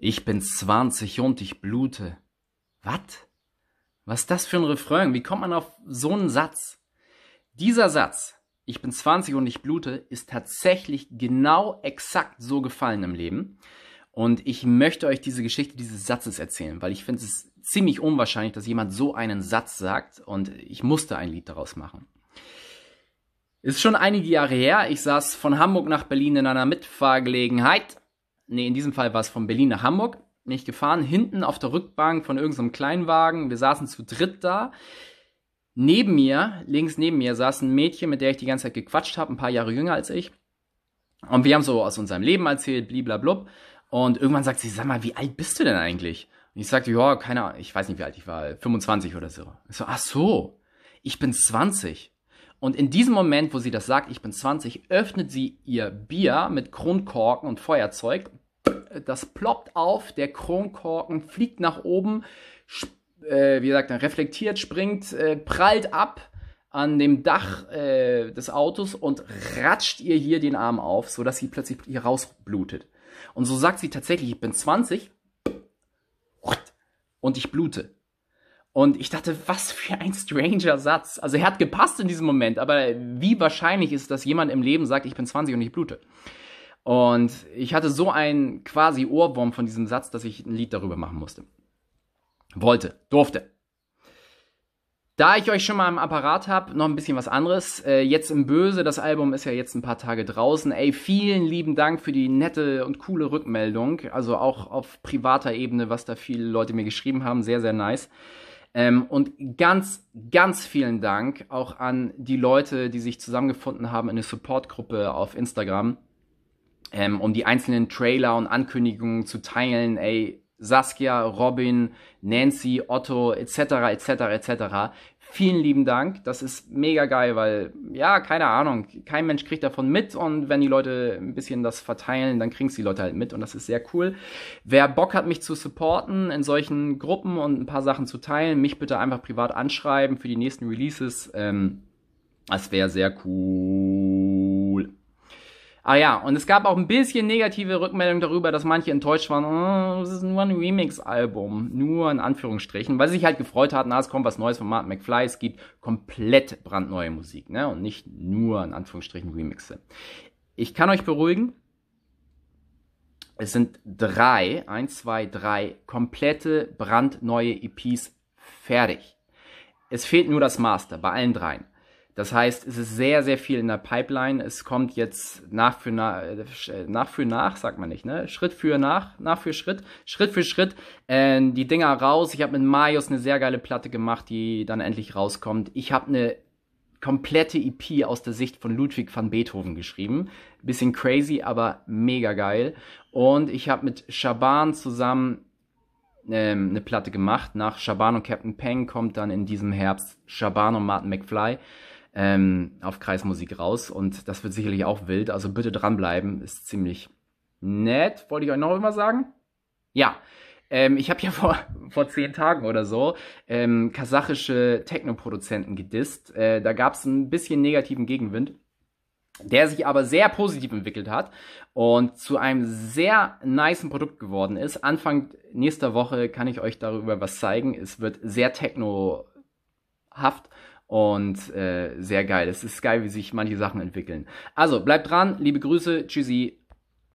Ich bin 20 und ich blute. Was? Was ist das für ein Refrain? Wie kommt man auf so einen Satz? Dieser Satz, ich bin 20 und ich blute, ist tatsächlich genau exakt so gefallen im Leben. Und ich möchte euch diese Geschichte dieses Satzes erzählen, weil ich finde es ziemlich unwahrscheinlich, dass jemand so einen Satz sagt und ich musste ein Lied daraus machen. Ist schon einige Jahre her. Ich saß von Hamburg nach Berlin in einer Mitfahrgelegenheit nee, in diesem Fall war es von Berlin nach Hamburg, bin gefahren, hinten auf der Rückbank von irgendeinem Kleinwagen. Wir saßen zu dritt da. Neben mir, links neben mir, saß ein Mädchen, mit der ich die ganze Zeit gequatscht habe, ein paar Jahre jünger als ich. Und wir haben so aus unserem Leben erzählt, bliblablub. Und irgendwann sagt sie, sag mal, wie alt bist du denn eigentlich? Und ich sagte, ja, keine Ahnung, ich weiß nicht, wie alt ich war, 25 oder so. Ich so, ach so, ich bin 20. Und in diesem Moment, wo sie das sagt, ich bin 20, öffnet sie ihr Bier mit Kronkorken und Feuerzeug, das ploppt auf, der Kronkorken fliegt nach oben, äh, wie gesagt, reflektiert, springt, äh, prallt ab an dem Dach äh, des Autos und ratscht ihr hier den Arm auf, sodass sie plötzlich hier rausblutet. Und so sagt sie tatsächlich, ich bin 20 und ich blute. Und ich dachte, was für ein stranger Satz. Also er hat gepasst in diesem Moment, aber wie wahrscheinlich ist, es, dass jemand im Leben sagt, ich bin 20 und ich blute? Und ich hatte so einen quasi Ohrwurm von diesem Satz, dass ich ein Lied darüber machen musste. Wollte, durfte. Da ich euch schon mal im Apparat habe, noch ein bisschen was anderes. Äh, jetzt im Böse, das Album ist ja jetzt ein paar Tage draußen. Ey, vielen lieben Dank für die nette und coole Rückmeldung. Also auch auf privater Ebene, was da viele Leute mir geschrieben haben. Sehr, sehr nice. Ähm, und ganz, ganz vielen Dank auch an die Leute, die sich zusammengefunden haben in der Supportgruppe auf Instagram ähm, um die einzelnen Trailer und Ankündigungen zu teilen, ey, Saskia, Robin, Nancy, Otto, etc., etc., etc. Vielen lieben Dank. Das ist mega geil, weil, ja, keine Ahnung, kein Mensch kriegt davon mit und wenn die Leute ein bisschen das verteilen, dann kriegen es die Leute halt mit und das ist sehr cool. Wer Bock hat, mich zu supporten in solchen Gruppen und ein paar Sachen zu teilen, mich bitte einfach privat anschreiben für die nächsten Releases. Ähm, das wäre sehr cool. Ah ja, und es gab auch ein bisschen negative Rückmeldungen darüber, dass manche enttäuscht waren, oh, es oh, ist nur ein Remix-Album, nur in Anführungsstrichen, weil sie sich halt gefreut hatten, ah, es kommt was Neues von Martin McFly, es gibt komplett brandneue Musik, ne, und nicht nur in Anführungsstrichen Remixe. Ich kann euch beruhigen, es sind drei, eins, zwei, drei komplette brandneue EPs fertig. Es fehlt nur das Master bei allen dreien. Das heißt, es ist sehr, sehr viel in der Pipeline. Es kommt jetzt nach für nach, äh, nach für nach, sagt man nicht, ne? Schritt für nach, nach für Schritt, Schritt für Schritt äh, die Dinger raus. Ich habe mit Marius eine sehr geile Platte gemacht, die dann endlich rauskommt. Ich habe eine komplette EP aus der Sicht von Ludwig van Beethoven geschrieben. Bisschen crazy, aber mega geil. Und ich habe mit Shaban zusammen ähm, eine Platte gemacht. Nach Shaban und Captain Peng kommt dann in diesem Herbst Shaban und Martin McFly ähm, auf Kreismusik raus. Und das wird sicherlich auch wild. Also bitte dranbleiben. Ist ziemlich nett. Wollte ich euch noch immer sagen? Ja. Ähm, ich habe ja vor, vor zehn Tagen oder so ähm, kasachische Techno-Produzenten gedisst. Äh, da gab es ein bisschen negativen Gegenwind der sich aber sehr positiv entwickelt hat und zu einem sehr niceen Produkt geworden ist. Anfang nächster Woche kann ich euch darüber was zeigen. Es wird sehr technohaft und äh, sehr geil. Es ist geil, wie sich manche Sachen entwickeln. Also, bleibt dran. Liebe Grüße. Tschüssi.